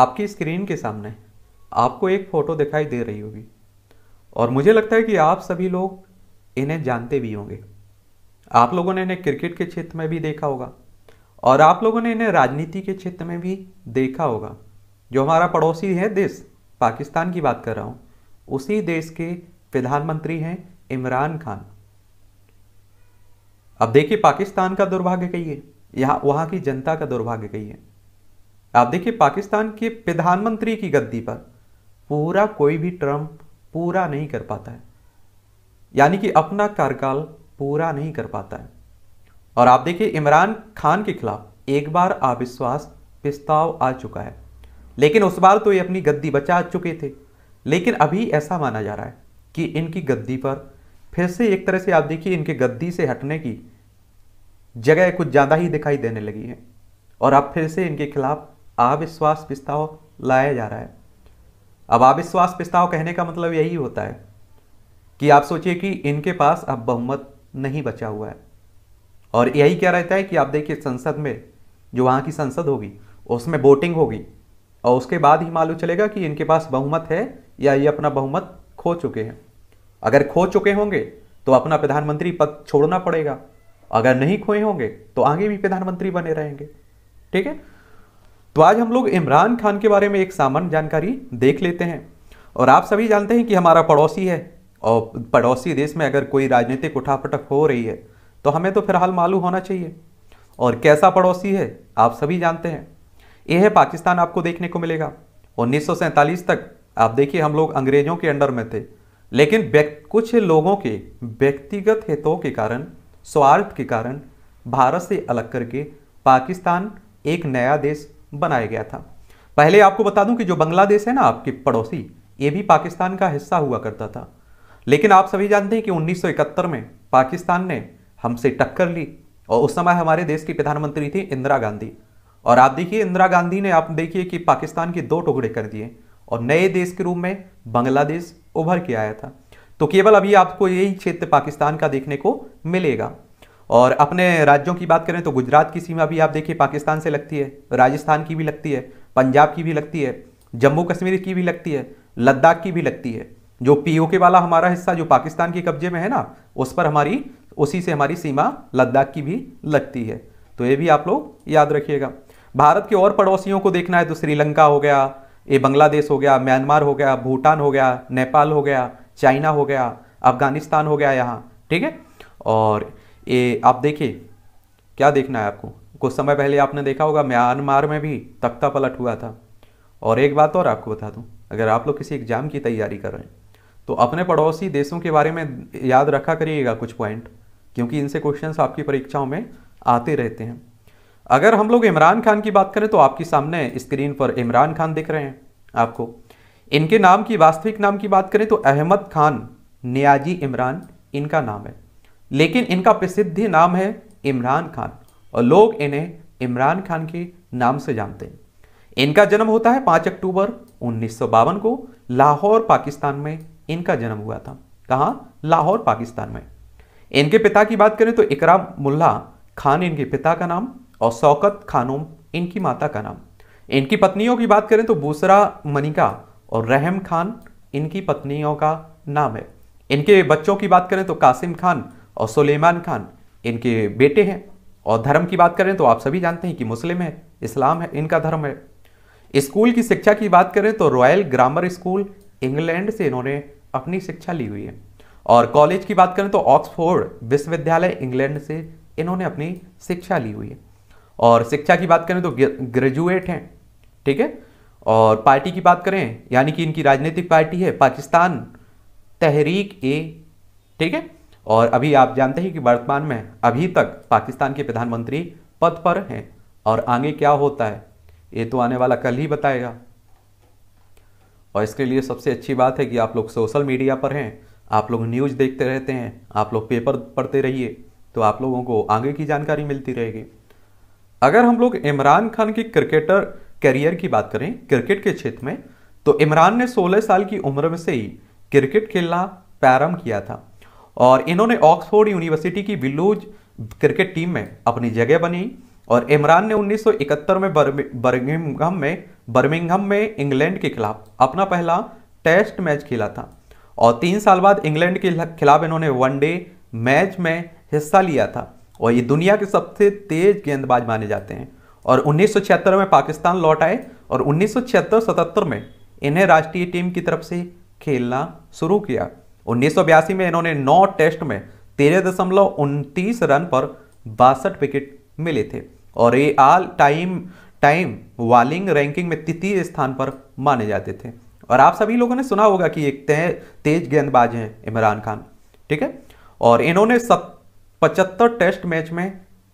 आपकी स्क्रीन के सामने आपको एक फ़ोटो दिखाई दे रही होगी और मुझे लगता है कि आप सभी लोग इन्हें जानते भी होंगे आप लोगों ने इन्हें क्रिकेट के क्षेत्र में भी देखा होगा और आप लोगों ने इन्हें राजनीति के क्षेत्र में भी देखा होगा जो हमारा पड़ोसी है देश पाकिस्तान की बात कर रहा हूँ उसी देश के प्रधानमंत्री हैं इमरान खान अब देखिए पाकिस्तान का दुर्भाग्य कहिए यहाँ वहाँ की जनता का दुर्भाग्य कहिए आप देखिए पाकिस्तान के प्रधानमंत्री की गद्दी पर पूरा कोई भी ट्रंप पूरा नहीं कर पाता है यानी कि अपना कार्यकाल पूरा नहीं कर पाता है और आप देखिए इमरान खान के खिलाफ एक बार अविश्वास प्रस्ताव आ चुका है लेकिन उस बार तो ये अपनी गद्दी बचा चुके थे लेकिन अभी ऐसा माना जा रहा है कि इनकी गद्दी पर फिर से एक तरह से आप देखिए इनके गद्दी से हटने की जगह कुछ ज़्यादा ही दिखाई देने लगी है और अब फिर से इनके खिलाफ अविश्वास प्रस्ताव लाया जा रहा है अब अविश्वास प्रस्ताव कहने का मतलब यही होता है कि आप सोचिए कि इनके पास अब बहुमत नहीं बचा हुआ है और यही क्या रहता है कि आप देखिए संसद में जो वहां की संसद होगी उसमें वोटिंग होगी और उसके बाद ही मालूम चलेगा कि इनके पास बहुमत है या ये अपना बहुमत खो चुके हैं अगर खो चुके होंगे तो अपना प्रधानमंत्री पद छोड़ना पड़ेगा अगर नहीं खोए होंगे तो आगे भी प्रधानमंत्री बने रहेंगे ठीक है तो आज हम लोग इमरान खान के बारे में एक सामान्य जानकारी देख लेते हैं और आप सभी जानते हैं कि हमारा पड़ोसी है और पड़ोसी देश में अगर कोई राजनीतिक उठापटक हो रही है तो हमें तो फिलहाल मालूम होना चाहिए और कैसा पड़ोसी है आप सभी जानते हैं यह है पाकिस्तान आपको देखने को मिलेगा उन्नीस तक आप देखिए हम लोग अंग्रेजों के अंडर में थे लेकिन कुछ लोगों के व्यक्तिगत हितों के कारण स्वार्थ के कारण भारत से अलग करके पाकिस्तान एक नया देश बनाया गया था पहले आपको बता दूं कि जो बांग्लादेश है ना आपके पड़ोसी ये भी पाकिस्तान का हिस्सा हुआ करता था लेकिन आप सभी जानते हैं कि 1971 में पाकिस्तान ने हमसे टक्कर ली और उस समय हमारे देश की प्रधानमंत्री थी इंदिरा गांधी और आप देखिए इंदिरा गांधी ने आप देखिए कि पाकिस्तान के दो टुकड़े कर दिए और नए देश के रूप में बांग्लादेश उभर के आया था तो केवल अभी आपको यही क्षेत्र पाकिस्तान का देखने को मिलेगा और अपने राज्यों की बात करें तो गुजरात की सीमा भी आप देखिए पाकिस्तान से लगती है राजस्थान की भी लगती है पंजाब की भी लगती है जम्मू कश्मीर की भी लगती है लद्दाख की भी लगती है जो पीओके वाला हमारा हिस्सा जो पाकिस्तान के कब्जे में है ना उस पर हमारी उसी से हमारी सीमा लद्दाख की भी लगती है तो ये भी आप लोग याद रखिएगा भारत के और पड़ोसियों को देखना है तो श्रीलंका हो गया ये बांग्लादेश हो गया म्यांमार हो गया भूटान हो गया नेपाल हो गया चाइना हो गया अफगानिस्तान हो गया यहाँ ठीक है और ये आप देखिए क्या देखना है आपको कुछ समय पहले आपने देखा होगा म्यांमार में भी तख्ता पलट हुआ था और एक बात और आपको बता दूं अगर आप लोग किसी एग्ज़ाम की तैयारी कर रहे हैं तो अपने पड़ोसी देशों के बारे में याद रखा करिएगा कुछ पॉइंट क्योंकि इनसे क्वेश्चन आपकी परीक्षाओं में आते रहते हैं अगर हम लोग इमरान खान की बात करें तो आपके सामने स्क्रीन पर इमरान खान दिख रहे हैं आपको इनके नाम की वास्तविक नाम की बात करें तो अहमद खान नियाजी इमरान इनका नाम है लेकिन इनका प्रसिद्ध नाम है इमरान खान और लोग इन्हें इमरान खान के नाम से जानते हैं इनका जन्म होता है 5 अक्टूबर उन्नीस को लाहौर पाकिस्तान में इनका जन्म हुआ था कहा लाहौर पाकिस्तान में इनके पिता की बात करें तो इकराम मुल्ला खान इनके पिता का नाम और शौकत खानोम इनकी माता का नाम इनकी पत्नियों की बात करें तो बूसरा मनिका और रहम खान इनकी पत्नियों का नाम है इनके बच्चों की बात करें तो कासिम खान और सुलेमान खान इनके बेटे हैं और धर्म की बात करें तो आप सभी जानते हैं कि मुस्लिम है इस्लाम है इनका धर्म है स्कूल की शिक्षा की बात करें तो रॉयल ग्रामर स्कूल इंग्लैंड से इन्होंने अपनी शिक्षा ली हुई है और कॉलेज की बात करें तो ऑक्सफोर्ड विश्वविद्यालय इंग्लैंड से इन्होंने अपनी शिक्षा ली हुई है और शिक्षा की बात करें तो ग्रेजुएट हैं ठीक है और पार्टी की बात करें यानी कि इनकी राजनीतिक पार्टी है पाकिस्तान तहरीक ए ठीक है और अभी आप जानते हैं कि वर्तमान में अभी तक पाकिस्तान के प्रधानमंत्री पद पर हैं और आगे क्या होता है ये तो आने वाला कल ही बताएगा और इसके लिए सबसे अच्छी बात है कि आप लोग सोशल मीडिया पर हैं आप लोग न्यूज़ देखते रहते हैं आप लोग पेपर पढ़ते रहिए तो आप लोगों को आगे की जानकारी मिलती रहेगी अगर हम लोग इमरान खान के क्रिकेटर करियर की बात करें क्रिकेट के क्षेत्र में तो इमरान ने 16 साल की उम्र में से ही क्रिकेट खेलना प्रारंभ किया था और इन्होंने ऑक्सफोर्ड यूनिवर्सिटी की विलूज क्रिकेट टीम में अपनी जगह बनी और इमरान ने 1971 में बर्मिंगम में बर्मिंगम में इंग्लैंड के खिलाफ अपना पहला टेस्ट मैच खेला था और तीन साल बाद इंग्लैंड के खिलाफ इन्होंने वनडे मैच में हिस्सा लिया था और ये दुनिया के सबसे तेज गेंदबाज माने जाते हैं और उन्नीस में पाकिस्तान लौट आए और उन्नीस सौ में इन्हें राष्ट्रीय टीम की तरफ से खेलना शुरू किया उन्नीस में इन्होंने नौ टेस्ट में तेरह दशमलव उनतीस रन पर बासठ विकेट मिले थे और ये all time time bowling ranking में तृतीय स्थान पर माने जाते थे और आप सभी लोगों ने सुना होगा कि एक ते, तेज गेंदबाज हैं इमरान खान ठीक है और इन्होंने सब पचहत्तर टेस्ट मैच में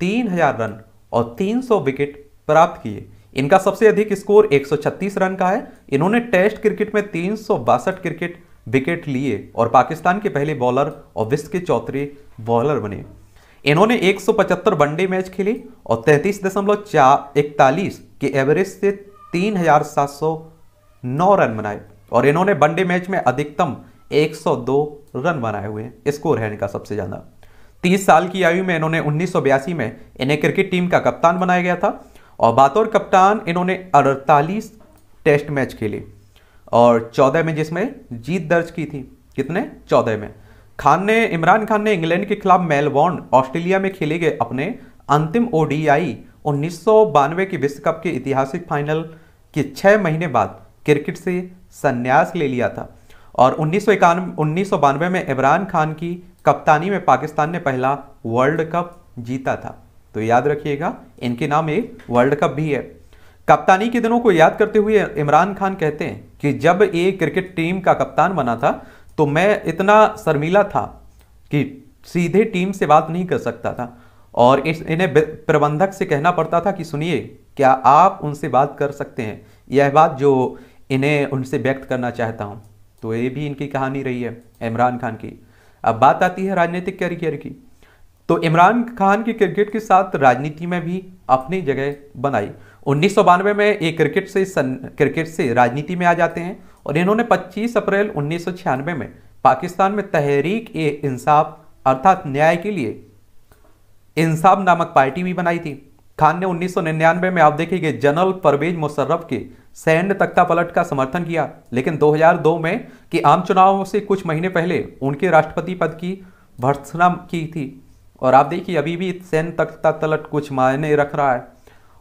तीन हजार रन और तीन सौ विकेट प्राप्त किए इनका सबसे अधिक स्कोर 136 रन का है इन्होंने टेस्ट क्रिकेट में तीन क्रिकेट विकेट लिए और पाकिस्तान के पहले बॉलर और विश्व के चौथे बॉलर बने इन्होंने 175 वनडे मैच खेले और तैंतीस दशमलव चार इकतालीस के एवरेज से 3,709 रन बनाए और इन्होंने वनडे मैच में अधिकतम 102 रन बनाए हुए हैं स्कोर है इनका सबसे ज़्यादा 30 साल की आयु में इन्होंने उन्नीस में इन्हें क्रिकेट टीम का कप्तान बनाया गया था और बातौर कप्तान इन्होंने अड़तालीस टेस्ट मैच खेले और चौदह में जिसमें जीत दर्ज की थी कितने चौदह में खान ने इमरान खान ने इंग्लैंड के खिलाफ मेलबॉर्न ऑस्ट्रेलिया में खेले गए अपने अंतिम ओडीआई उन्नीस के विश्व कप के ऐतिहासिक फाइनल के छः महीने बाद क्रिकेट से संन्यास ले लिया था और उन्नीस उन्नीस में इमरान खान की कप्तानी में पाकिस्तान ने पहला वर्ल्ड कप जीता था तो याद रखिएगा इनके नाम एक वर्ल्ड कप भी है कप्तानी के दिनों को याद करते हुए इमरान खान कहते हैं कि जब ये क्रिकेट टीम का कप्तान बना था तो मैं इतना शर्मीला था कि सीधे टीम से बात नहीं कर सकता था और इस इन्हें प्रबंधक से कहना पड़ता था कि सुनिए क्या आप उनसे बात कर सकते हैं यह बात जो इन्हें उनसे व्यक्त करना चाहता हूँ तो ये भी इनकी कहानी रही है इमरान खान की अब बात आती है राजनीतिक कैरियर की तो इमरान खान की क्रिकेट के साथ राजनीति में भी अपनी जगह बनाई उन्नीस में ये क्रिकेट से सन, क्रिकेट से राजनीति में आ जाते हैं और इन्होंने 25 अप्रैल उन्नीस में पाकिस्तान में तहरीक ए इंसाफ अर्थात न्याय के लिए इंसाफ नामक पार्टी भी बनाई थी खान ने 1999 में आप देखेंगे जनरल परवेज मुशर्रफ के सैन्य तख्ता पलट का समर्थन किया लेकिन 2002 में कि आम चुनावों से कुछ महीने पहले उनके राष्ट्रपति पद की भर्सना की थी और आप देखिए अभी भी सैन्य तक तलट कुछ मायने रख रहा है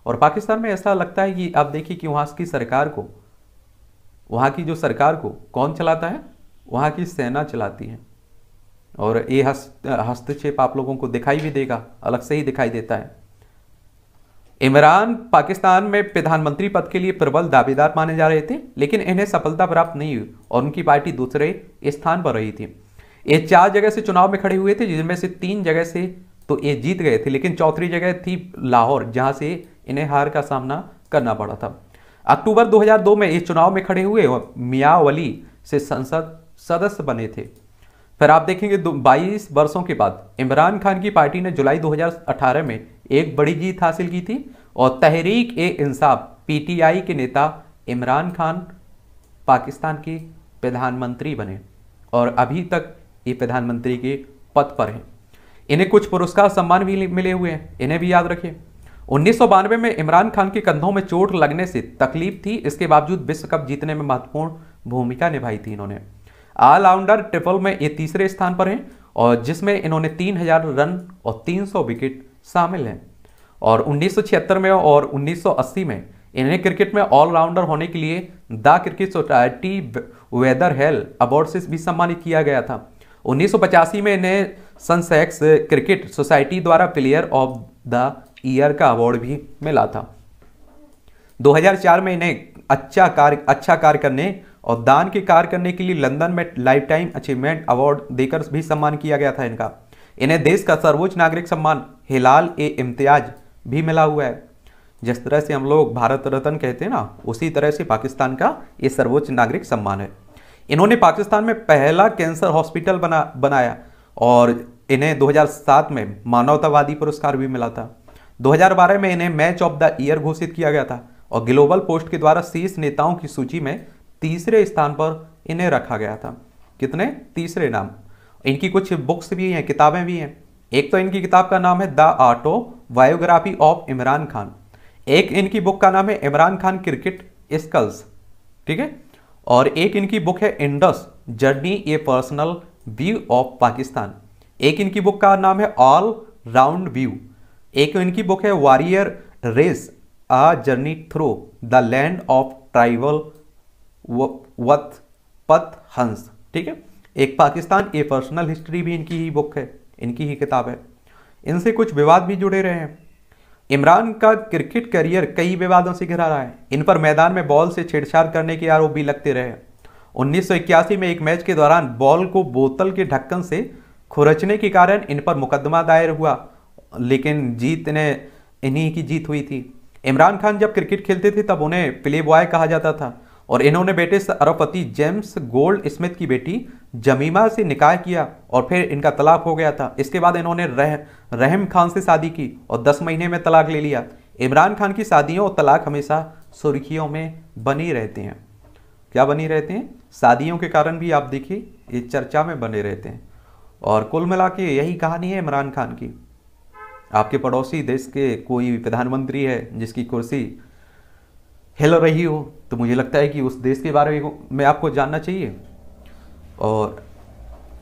और पाकिस्तान में ऐसा लगता है कि आप देखिए कि वहाँ की सरकार को वहाँ की जो सरकार को कौन चलाता है वहाँ की सेना चलाती है और ये हस्त हस्तक्षेप आप लोगों को दिखाई भी देगा अलग से ही दिखाई देता है इमरान पाकिस्तान में प्रधानमंत्री पद के लिए प्रबल दावेदार माने जा रहे थे लेकिन इन्हें सफलता प्राप्त नहीं हुई और उनकी पार्टी दूसरे स्थान पर रही थी ये चार जगह से चुनाव में खड़े हुए थे जिनमें से तीन जगह से तो ये जीत गए थे लेकिन चौथी जगह थी लाहौर जहां से इन्हें हार का सामना करना पड़ा था अक्टूबर 2002 में इस चुनाव में खड़े हुए मियावली से संसद सदस्य बने थे फिर आप देखेंगे 22 वर्षों के बाद इमरान खान की पार्टी ने जुलाई 2018 में एक बड़ी जीत हासिल की थी और तहरीक ए इंसाफ पीटीआई के नेता इमरान खान पाकिस्तान के प्रधानमंत्री बने और अभी तक ये प्रधानमंत्री के पद पर हैं इन्हें कुछ पुरस्कार सम्मान भी मिले हुए हैं इन्हें भी याद रखिए उन्नीस में इमरान खान के कंधों में चोट लगने से तकलीफ थी इसके बावजूद विश्व कप जीतने में महत्वपूर्ण भूमिका निभाई थी इन्होंने ऑलराउंडर ट्रिपल में ये तीसरे स्थान पर हैं और जिसमें इन्होंने 3000 रन और 300 विकेट शामिल हैं और 1976 में और 1980 में इन्हें क्रिकेट में ऑलराउंडर होने के लिए the cricket society Wetherall award से भी सम्मानित किया गया था 1985 में इन्हें सनसेक्स क्रिकेट सोसाइटी द्वारा प्लेयर ऑफ द ईयर का अवार्ड भी मिला था 2004 में इन्हें अच्छा कार्य अच्छा कार्य करने और दान के कार्य करने के लिए लंदन में लाइफ टाइम अचीवमेंट अवार्ड देकर भी सम्मान किया गया था इनका इन्हें देश का सर्वोच्च नागरिक सम्मान हिलाल ए इम्तियाज भी मिला हुआ है जिस तरह से हम लोग भारत रत्न कहते हैं ना उसी तरह से पाकिस्तान का ये सर्वोच्च नागरिक सम्मान है इन्होंने पाकिस्तान में पहला कैंसर हॉस्पिटल बना बनाया और इन्हें 2007 में मानवतावादी पुरस्कार भी मिला था 2012 में इन्हें मैच ऑफ द ईयर घोषित किया गया था और ग्लोबल पोस्ट के द्वारा शीर्ष नेताओं की सूची में तीसरे स्थान पर इन्हें रखा गया था कितने तीसरे नाम इनकी कुछ बुक्स भी हैं किताबें भी हैं एक तो इनकी किताब का नाम है the autobiography of Imran Khan एक इनकी बुक का नाम है इमरान खान क्रिकेट स्कल्स ठीक है और एक इनकी बुक है Indus journey a personal view of Pakistan एक इनकी बुक का नाम है ऑल राउंड व्यू एक इनकी बुक है warrior race a journey through the land of tribal वत पथ हंस ठीक है एक पाकिस्तान ए पर्सनल हिस्ट्री भी इनकी ही बुक है इनकी ही किताब है इनसे कुछ विवाद भी जुड़े रहे हैं इमरान का क्रिकेट करियर कई विवादों से घिरा रहा है इन पर मैदान में बॉल से छेड़छाड़ करने के आरोप भी लगते रहे 1981 में एक मैच के दौरान बॉल को बोतल के ढक्कन से खुरचने के कारण इन पर मुकदमा दायर हुआ लेकिन जीत ने इन्हीं की जीत हुई थी इमरान खान जब क्रिकेट खेलते थे तब उन्हें प्ले बॉय कहा जाता था और इन्होंने बेटे अरबपति जेम्स गोल्ड स्मिथ की बेटी जमीमा से निकाह किया और फिर इनका तलाक हो गया था इसके बाद इन्होंने रह रहम खान से शादी की और 10 महीने में तलाक ले लिया इमरान खान की शादियों और तलाक हमेशा सुर्खियों में बनी रहते हैं क्या बनी रहते हैं शादियों के कारण भी आप देखिए ये चर्चा में बने रहते हैं और कुल मिला के यही कहानी है इमरान खान की आपके पड़ोसी देश के कोई प्रधानमंत्री है जिसकी कुर्सी हिल रही हो तो मुझे लगता है कि उस देश के बारे में आपको जानना चाहिए और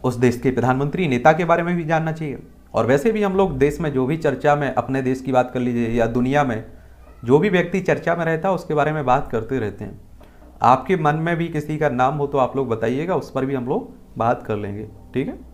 उस देश के प्रधानमंत्री नेता के बारे में भी जानना चाहिए और वैसे भी हम लोग देश में जो भी चर्चा में अपने देश की बात कर लीजिए या दुनिया में जो भी व्यक्ति चर्चा में रहता है उसके बारे में बात करते रहते हैं आपके मन में भी किसी का नाम हो तो आप लोग बताइएगा उस पर भी हम लोग बात कर लेंगे ठीक है